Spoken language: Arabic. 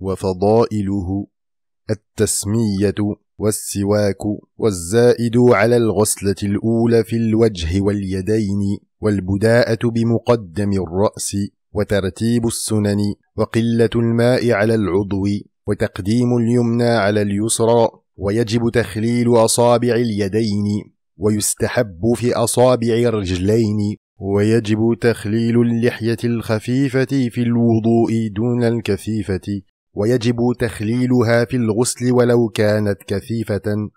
وفضائله التسمية والسواك والزائد على الغسلة الأولى في الوجه واليدين والبداءة بمقدم الرأس وترتيب السنن وقلة الماء على العضو وتقديم اليمنى على اليسرى ويجب تخليل أصابع اليدين ويستحب في أصابع الرجلين ويجب تخليل اللحية الخفيفة في الوضوء دون الكثيفة ويجب تخليلها في الغسل ولو كانت كثيفة